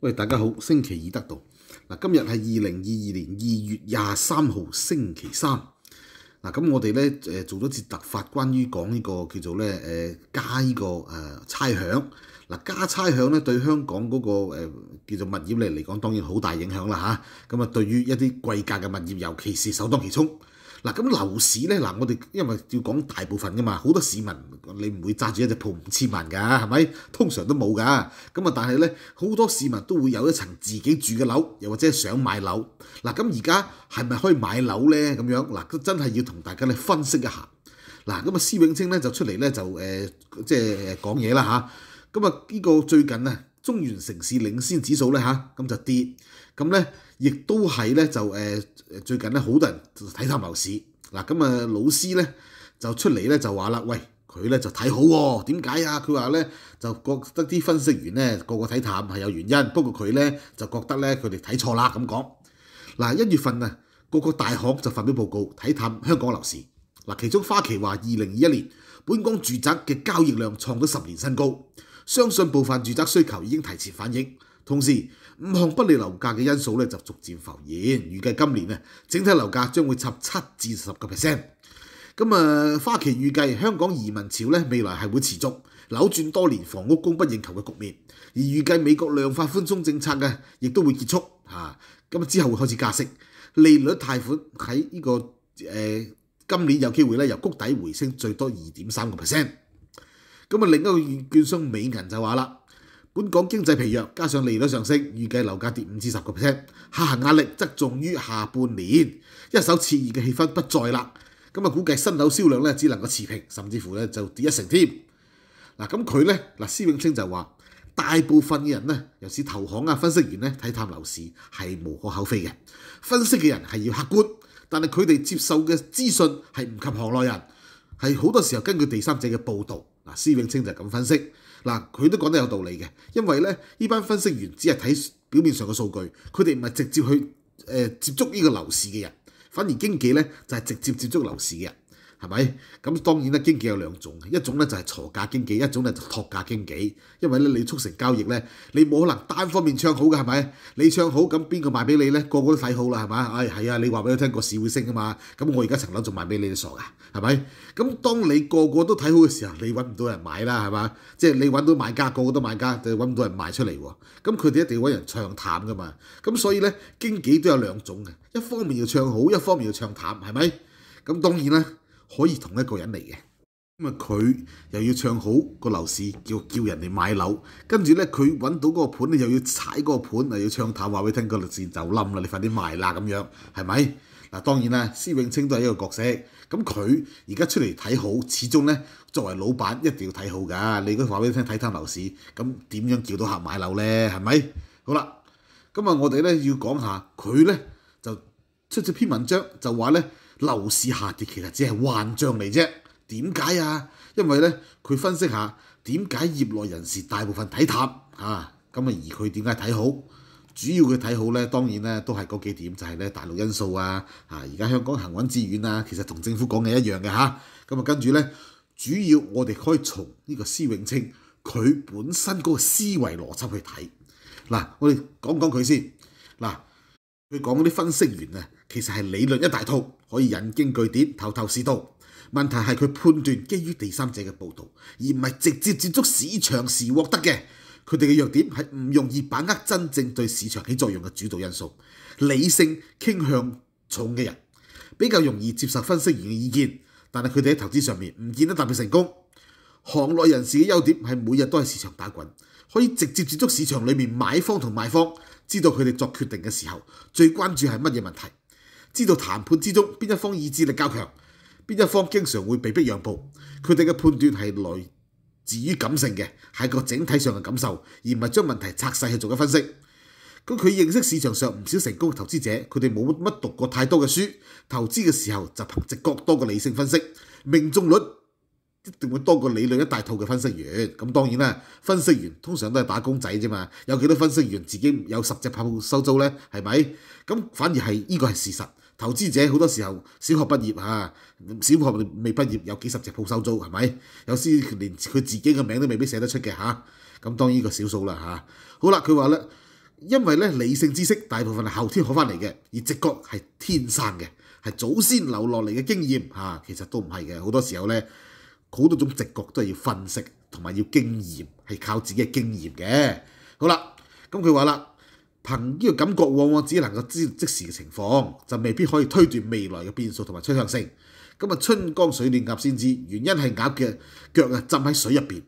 喂，大家好，星期二得到嗱，今日系二零二二年二月廿三号星期三嗱，咁我哋咧诶做咗次特发，关于讲呢个叫做咧诶加呢个诶差饷嗱，加差饷咧对香港嗰个诶叫做物业嚟嚟讲，当然好大影响啦吓，咁啊对于一啲贵价嘅物业，尤其是首当其冲。嗱，咁樓市咧，嗱，我哋因為要講大部分嘅嘛，好多市民你唔會揸住一隻鋪五千萬㗎，係咪？通常都冇㗎。咁啊，但係咧，好多市民都會有一層自己住嘅樓，又或者想買樓。嗱，咁而家係咪可以買樓咧？咁樣嗱，真係要同大家咧分析一下。嗱，咁啊，施永青咧就出嚟咧就誒，即係講嘢啦嚇。咁啊，呢個最近啊，中原城市領先指數咧嚇，咁就跌。咁咧，亦都係咧，就誒最近咧，好多人睇淡樓市。嗱，咁啊老師咧就出嚟咧就話啦，喂，佢咧就睇好喎。點解啊？佢話咧就覺得啲分析員咧個個睇淡係有原因。不過佢咧就覺得咧佢哋睇錯啦咁講。嗱，一月份啊，個個大行就發表報告睇淡香港樓市。嗱，其中花旗話：二零二一年本港住宅嘅交易量創咗十年新高，相信部分住宅需求已經提前反映。同時，五項不利樓價嘅因素咧就逐漸浮現，預計今年咧整體樓價將會插七至十個 percent。咁啊，花旗預計香港移民潮咧未來係會持續，扭轉多年房屋供不應求嘅局面。而預計美國量化寬鬆政策嘅亦都會結束嚇，咁之後會開始加息，利率貸款喺呢個誒今年有機會咧由谷底回升最多二點三個 percent。咁啊，另一個券商美銀就話啦。本港經濟疲弱，加上利率上升，預計樓價跌五至十個 percent。下行壓力則重於下半年，一手熾熱嘅氣氛不在啦。咁啊，估計新樓銷量咧只能夠持平，甚至乎咧就跌一成添。嗱，咁佢咧嗱，施永青就話：大部分嘅人咧，尤其是投行啊、分析員咧睇探樓市係無可厚非嘅。分析嘅人係要客觀，但係佢哋接受嘅資訊係唔及行內人，係好多時候根據第三者嘅報導。嗱，施永青就咁分析。嗱，佢都講得有道理嘅，因為咧，呢班分析員只係睇表面上嘅數據，佢哋唔係直接去誒接觸呢個樓市嘅人，反而經紀咧就係直接接觸樓市嘅人。係咪？咁當然咧，經紀有兩種嘅，一種咧就係坐價經紀，一種咧就托價經紀。因為咧，你促成交易咧，你冇可能單方面唱好嘅，係咪？你唱好咁邊個賣俾你咧？個個都睇好啦，係嘛？誒係啊，你話俾佢聽個市會升啊嘛。咁我而家層樓仲賣俾你，你傻噶，係咪？咁當你個個都睇好嘅時候，你揾唔到人買啦，係嘛？即係你揾到買家，個個都買家，就揾唔到人賣出嚟喎。咁佢哋一定揾人唱淡㗎嘛。咁所以咧，經紀都有兩種嘅，一方面要唱好，一方面要唱淡，係咪？咁當然啦。可以同一個人嚟嘅，咁啊佢又要唱好個樓市，叫叫人哋買樓，跟住咧佢揾到嗰個盤咧又要踩嗰個盤又要唱淡話俾聽個樓市就冧啦，你快啲賣啦咁樣，係咪？嗱當然啦，施永青都係一個角色，咁佢而家出嚟睇好，始終咧作為老闆一定要睇好㗎。你如果話俾你聽睇淡樓市，咁點樣叫到客買樓咧？係咪？好啦，咁啊我哋咧要講下佢咧就出咗篇文章就話咧。樓市下跌其實只係幻象嚟啫，點解啊？因為咧，佢分析下點解業內人士大部分睇淡啊，咁啊而佢點解睇好？主要佢睇好咧，當然咧都係嗰幾點，就係咧大陸因素啊，啊而家香港行穩致遠啊，其實同政府講嘅一樣嘅嚇。咁啊跟住咧，主要我哋可以從呢個施永青佢本身嗰個思維邏輯去睇。嗱，我哋講講佢先。嗱。佢讲嗰啲分析员啊，其实系理论一大套，可以引经据典、头头是道。问题系佢判断基于第三者嘅报道，而唔系直接接触市场时获得嘅。佢哋嘅弱点系唔容易把握真正对市场起作用嘅主导因素。理性倾向重嘅人比较容易接受分析员嘅意见，但系佢哋喺投资上面唔见得特别成功。行内人士嘅优点系每日都喺市场打滚，可以直接接触市场里面买方同卖方。知道佢哋作決定嘅時候最關注係乜嘢問題，知道談判之中邊一方意志力較強，邊一方經常會被逼讓步，佢哋嘅判斷係來自於感性嘅，係個整體上嘅感受，而唔係將問題拆細去做嘅分析。咁佢認識市場上唔少成功嘅投資者，佢哋冇乜讀過太多嘅書，投資嘅時候就憑直覺多過理性分析，命中率。一定會多過理論一大套嘅分析員咁，當然啦，分析員通常都係打工仔啫嘛。有幾多分析員自己有十隻鋪收租呢？係咪？咁反而係呢個係事實。投資者好多時候小學畢業啊，小學未畢業有幾十隻鋪收租係咪？有時連佢自己嘅名都未必寫得出嘅嚇。咁當呢個少數啦嚇。好啦，佢話咧，因為咧理性知識大部分係後天學翻嚟嘅，而直覺係天生嘅，係祖先留落嚟嘅經驗嚇。其實都唔係嘅，好多時候咧。好多種直覺都係要分析，同埋要經驗，係靠自己嘅經驗嘅。好啦，咁佢話啦，憑呢個感覺往往只能夠知即時嘅情況，就未必可以推斷未來嘅變數同埋趨向性。咁啊，春江水暖鴨先知，原因係鴨嘅腳啊浸喺水入邊，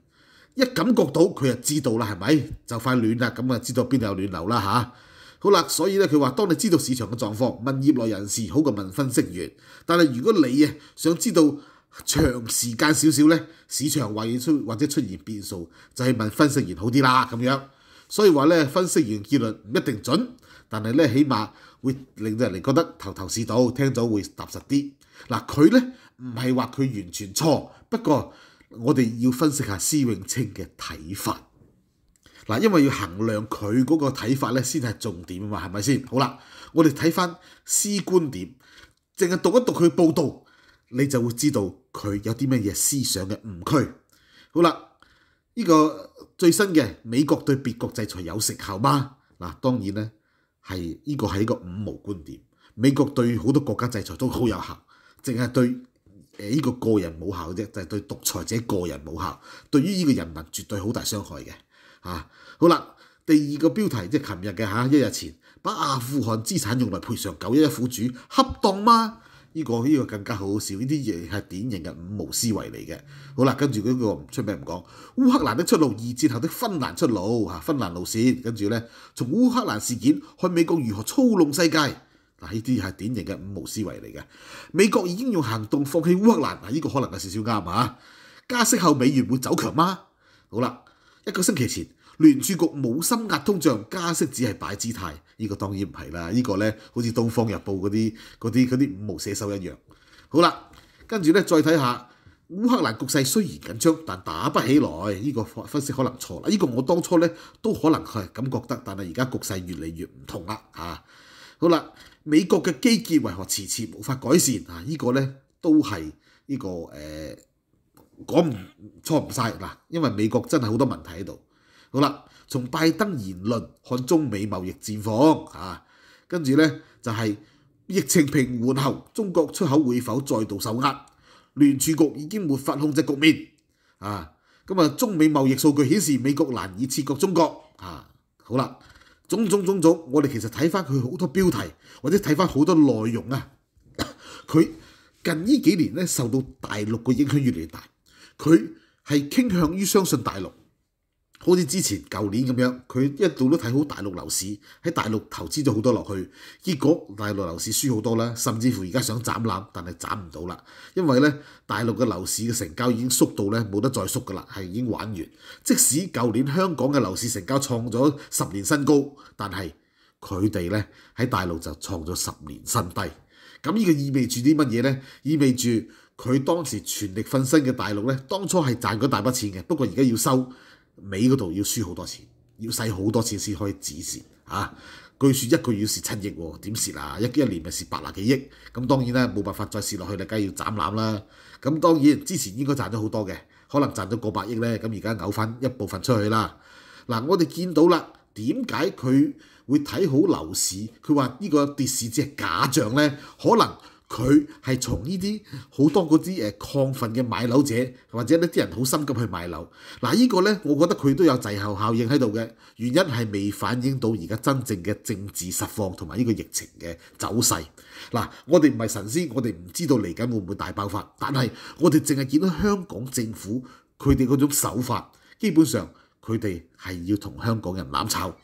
一感覺到佢就知道啦，係咪？就快暖啦，咁啊知道邊度有暖流啦嚇。好啦，所以咧佢話，當你知道市場嘅狀況，問業內人士好過問分析員。但係如果你啊想知道，長時間少少咧，市場或出或者出現變數，就係問分析員好啲啦咁樣。所以話咧，分析員結論唔一定準，但係咧，起碼會令到人哋覺得頭頭是道，聽咗會踏實啲。嗱，佢咧唔係話佢完全錯，不過我哋要分析下施永青嘅睇法。嗱，因為要衡量佢嗰個睇法咧，先係重點啊嘛，係咪先？好啦，我哋睇翻施觀點，淨係讀一讀佢報道。你就會知道佢有啲乜嘢思想嘅誤區。好啦，呢個最新嘅美國對別國制裁有成效嗎？嗱，當然咧，係呢個係一個五毛觀點。美國對好多國家制裁都好有效，淨係對誒呢個個人冇效啫，就係對獨裁者個人冇效。對於呢個人民絕對好大傷害嘅。啊，好啦，第二個標題即係琴日嘅嚇一日前，把阿富汗資產用嚟賠償九一一苦主，恰當嗎？呢個呢個更加好笑，呢啲嘢係典型嘅五毛思維嚟嘅。好啦，跟住嗰個唔出名唔講，烏克蘭的出路，二戰後的芬蘭出路嚇，芬蘭路線。跟住咧，從烏克蘭事件去美國如何操弄世界。嗱，呢啲係典型嘅五毛思維嚟嘅。美國已經用行動放棄烏克蘭，嗱呢個可能有少少啱啊。加息後美元會走強嗎？好啦，一個星期前。聯儲局冇心壓通脹，加息只係擺姿態，呢個當然唔係啦。呢個咧好似《東方日報》嗰啲嗰啲嗰啲五毛寫手一樣。好啦，跟住咧再睇下烏克蘭局勢，雖然緊張，但打不起來。呢個分析可能錯啦。呢個我當初咧都可能係咁覺得，但係而家局勢越嚟越唔同啦。嚇，好啦，美國嘅基建為何遲遲無法改善？啊，呢個咧都係呢個誒講唔錯唔曬嗱，因為美國真係好多問題喺度。好啦，從拜登言論看中美貿易戰況啊，跟住咧就係疫情平緩後，中國出口會否再度受壓？聯儲局已經沒法控制局面啊！咁啊，中美貿易數據顯示美國難以切割中國啊！好啦，種種種種，我哋其實睇翻佢好多標題或者睇翻好多內容啊，佢近呢幾年咧受到大陸嘅影響越嚟越大，佢係傾向於相信大陸。好似之前舊年咁樣，佢一路都睇好大陸樓市，喺大陸投資咗好多落去。結果大陸樓市輸好多啦，甚至乎而家想斬攬，但係斬唔到啦，因為咧大陸嘅樓市嘅成交已經縮到咧冇得再縮㗎啦，係已經玩完。即使舊年香港嘅樓市成交創咗十年新高，但係佢哋咧喺大陸就創咗十年新低。咁呢個意味住啲乜嘢咧？意味住佢當時全力奮身嘅大陸咧，當初係賺咗大筆錢嘅，不過而家要收。尾嗰度要輸好多錢，要使好多錢先可以止蝕啊！據說一個月要蝕七億喎，點蝕啊？一一年咪蝕百啊幾億，咁當然咧冇辦法再蝕落去，你梗係要斬攬啦。咁當然之前應該賺咗好多嘅，可能賺咗過百億咧，咁而家嘔翻一部分出去啦。嗱，我哋見到啦，點解佢會睇好樓市？佢話呢個跌市只係假象咧，可能。佢係從呢啲好多嗰啲誒亢奮嘅買樓者，或者呢啲人好心急去買樓，嗱呢個呢，我覺得佢都有滯後效應喺度嘅，原因係未反映到而家真正嘅政治實況同埋呢個疫情嘅走勢。嗱，我哋唔係神仙，我哋唔知道嚟緊會唔會大爆發，但係我哋淨係見到香港政府佢哋嗰種手法，基本上佢哋係要同香港人攬炒。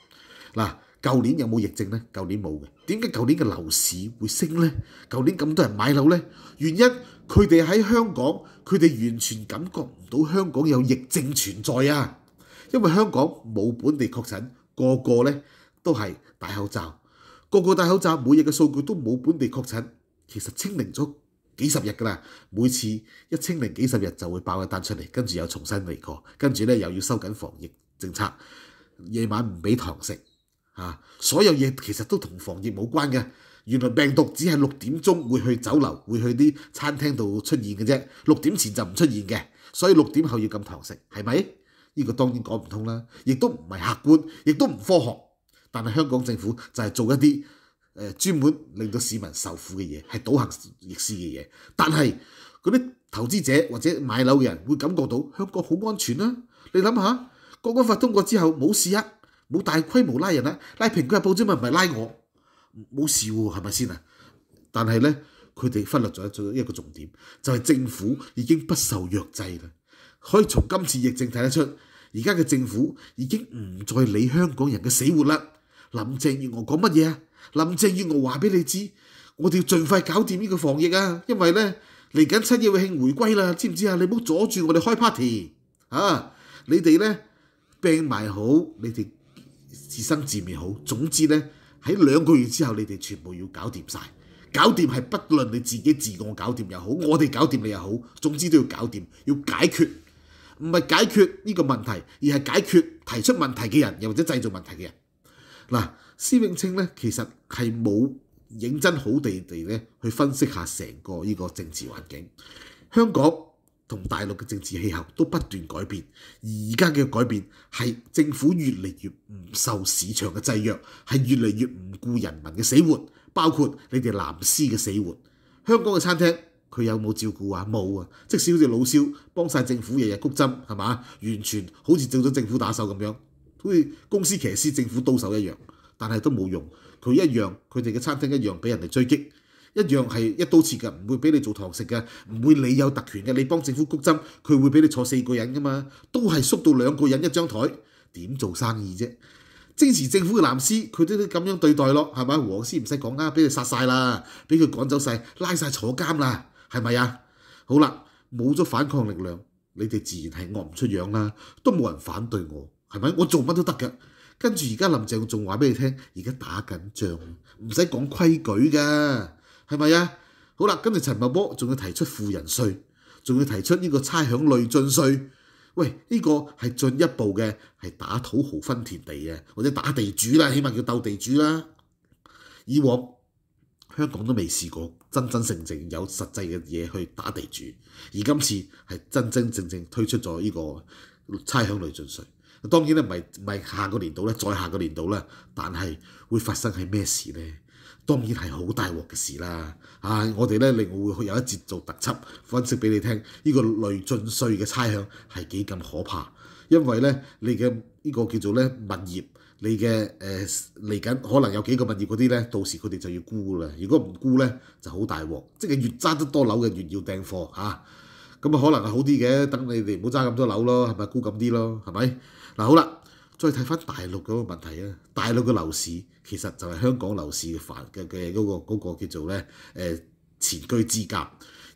嗱。舊年有冇疫症呢？舊年冇嘅，點解舊年嘅樓市會升呢？舊年咁多人買樓呢？原因佢哋喺香港，佢哋完全感覺唔到香港有疫症存在啊！因為香港冇本地確診，個個呢都係戴口罩，個個戴口罩，每日嘅數據都冇本地確診，其實清零咗幾十日㗎啦。每次一清零幾十日就會爆一單出嚟，跟住又重新嚟過，跟住咧又要收緊防疫政策，夜晚唔俾糖食。啊！所有嘢其實都同防疫冇關嘅。原來病毒只係六點鐘會去酒樓、會去啲餐廳度出現嘅啫。六點前就唔出現嘅，所以六點後要禁堂食，係咪？呢個當然講唔通啦，亦都唔係客觀，亦都唔科學。但係香港政府就係做一啲誒專門令到市民受苦嘅嘢，係倒行逆施嘅嘢。但係嗰啲投資者或者買樓嘅人會感覺到香港好安全啦。你諗下，《國安法》通過之後冇事啊！冇大規模拉人啊！拉平均報紙咪唔係拉我冇事喎，係咪先啊？但係咧，佢哋忽略咗一一個重點，就係政府已經不受約制啦。可以從今次疫症睇得出，而家嘅政府已經唔再理香港人嘅死活啦。林鄭月娥講乜嘢啊？林鄭月娥話俾你知，我哋要盡快搞掂呢個防疫啊，因為咧嚟緊七要慶回歸啦，知唔知啊？你唔好阻住我哋開 party 啊！你哋咧病埋好，你哋。自生自灭好。总之咧，喺两个月之后，你哋全部要搞掂晒。搞掂系不论你自己自我搞掂又好，我哋搞掂你又好。总之都要搞掂，要解决唔系解决呢个问题，而系解决提出问题嘅人，又或者制造问题嘅人嗱。施永青咧，其实系冇认真好地地咧去分析下成个呢个政治环境，香港。同大陸嘅政治氣候都不斷改變，而家嘅改變係政府越嚟越唔受市場嘅制約，係越嚟越唔顧人民嘅死活，包括你哋南絲嘅死活。香港嘅餐廳佢有冇照顧啊？冇啊！即使好似老蕭幫晒政府日日谷針係嘛，完全好似做咗政府打手咁樣，好似公司騎師政府刀手一樣，但係都冇用。佢一樣，佢哋嘅餐廳一樣俾人哋追擊。一樣係一刀切㗎，唔會俾你做堂食嘅，唔會你有特權嘅。你幫政府谷針，佢會俾你坐四個人㗎嘛，都係縮到兩個人一張台，點做生意啫？支持政府嘅藍絲，佢都都咁樣對待咯，係咪？黃絲唔使講啦，俾佢殺曬啦，俾佢趕走曬，拉曬坐監啦，係咪啊？好啦，冇咗反抗力量，你哋自然係惡唔出樣啦，都冇人反對我，係咪？我做乜都得嘅。跟住而家林鄭仲話俾你聽，而家打緊仗，唔使講規矩㗎。係咪啊？好啦，跟住陳茂波仲要提出富人税，仲要提出呢個差享累進税。喂，呢個係進一步嘅，係打土豪分田地嘅，或者打地主啦，起碼叫鬥地主啦。以往香港都未試過真真正正有實際嘅嘢去打地主，而今次係真真正正推出咗呢個差享累進税。當然咧，唔係唔下個年度咧，再下個年度啦，但係會發生係咩事咧？當然係好大鑊嘅事啦！啊，我哋咧，另外會有一節做特輯分析俾你聽，呢個累進税嘅猜想係幾咁可怕，因為咧，你嘅呢個叫做咧物業，你嘅誒嚟緊可能有幾個物業嗰啲咧，到時佢哋就要估啦。如果唔估咧，就好大鑊。即係越揸得多樓嘅，越要訂貨嚇。咁啊，可能係好啲嘅，等你哋唔好揸咁多樓咯，係咪估咁啲咯，係咪？嗱，好啦。再睇翻大陸嗰個問題啊，大陸嘅樓市其實就係香港樓市嘅嘅嘅嗰個嗰個叫做咧誒前居之格」，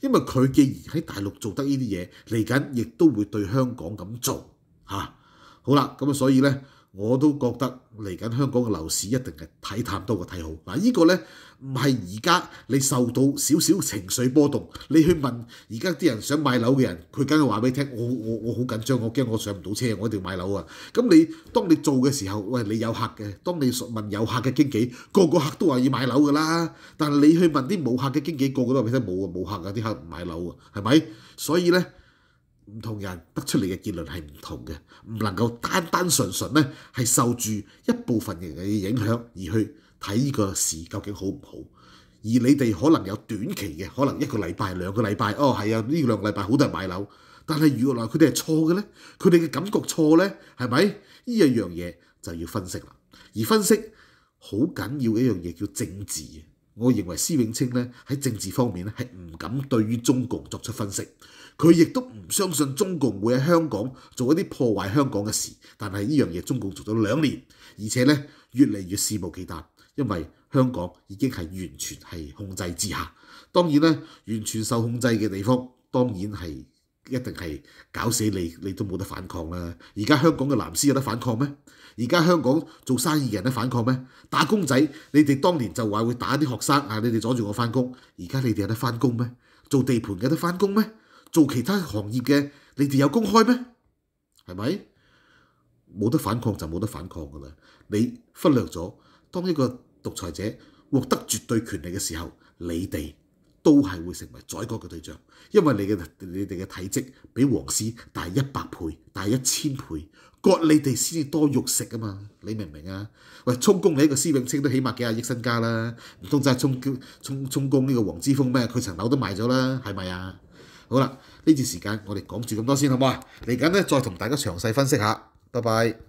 因為佢既然喺大陸做得呢啲嘢，嚟緊亦都會對香港咁做嚇。好啦，咁啊，所以咧。我都覺得嚟緊香港嘅樓市一定係睇淡多過睇好。嗱，依個咧唔係而家你受到少少情緒波動，你去問而家啲人想買樓嘅人，佢梗係話俾你聽，我我我好緊張，我驚我上唔到車，我一定要買樓啊。咁你當你做嘅時候，喂，你有客嘅，當你問有客嘅經紀，個個客都話要買樓噶啦。但係你去問啲冇客嘅經紀，個個都話俾你聽冇啊，冇客啊，啲客唔買樓啊，係咪？所以咧。唔同人得出嚟嘅結論係唔同嘅，唔能夠單單純純咧係受住一部分人嘅影響而去睇呢個事究竟好唔好。而你哋可能有短期嘅，可能一個禮拜兩個禮拜，哦係啊，呢兩禮拜好多人買樓，但係如果話佢哋係錯嘅咧，佢哋嘅感覺錯咧係咪？呢一樣嘢就要分析啦。而分析好緊要嘅一樣嘢叫政治。我認為施永青咧喺政治方面咧係唔敢對於中共作出分析，佢亦都唔相信中共會喺香港做一啲破壞香港嘅事。但係呢樣嘢中共做咗兩年，而且咧越嚟越肆無忌憚，因為香港已經係完全係控制之下。當然咧，完全受控制嘅地方當然係。一定係搞死你，你都冇得反抗啦！而家香港嘅藍絲有得反抗咩？而家香港做生意嘅人有得反抗咩？打工仔，你哋當年就話會打啲學生啊！你哋阻住我翻工，而家你哋有得翻工咩？做地盤嘅得翻工咩？做其他行業嘅，你哋有公開咩？係咪？冇得反抗就冇得反抗噶啦！你忽略咗，當一個獨裁者獲得絕對權力嘅時候，你哋。都系会成为宰割嘅对象，因为你嘅你哋嘅体积比黃絲大一百倍，大一千倍，割你哋先至多肉食啊嘛，你明唔明啊？喂，充公你一个施永青都起码几廿亿身家啦，唔通真系充充充公呢个黄之峰咩？佢层楼都卖咗啦，系咪啊？好啦，呢段时间我哋讲住咁多先，好唔好啊？嚟紧咧再同大家详细分析下，拜拜。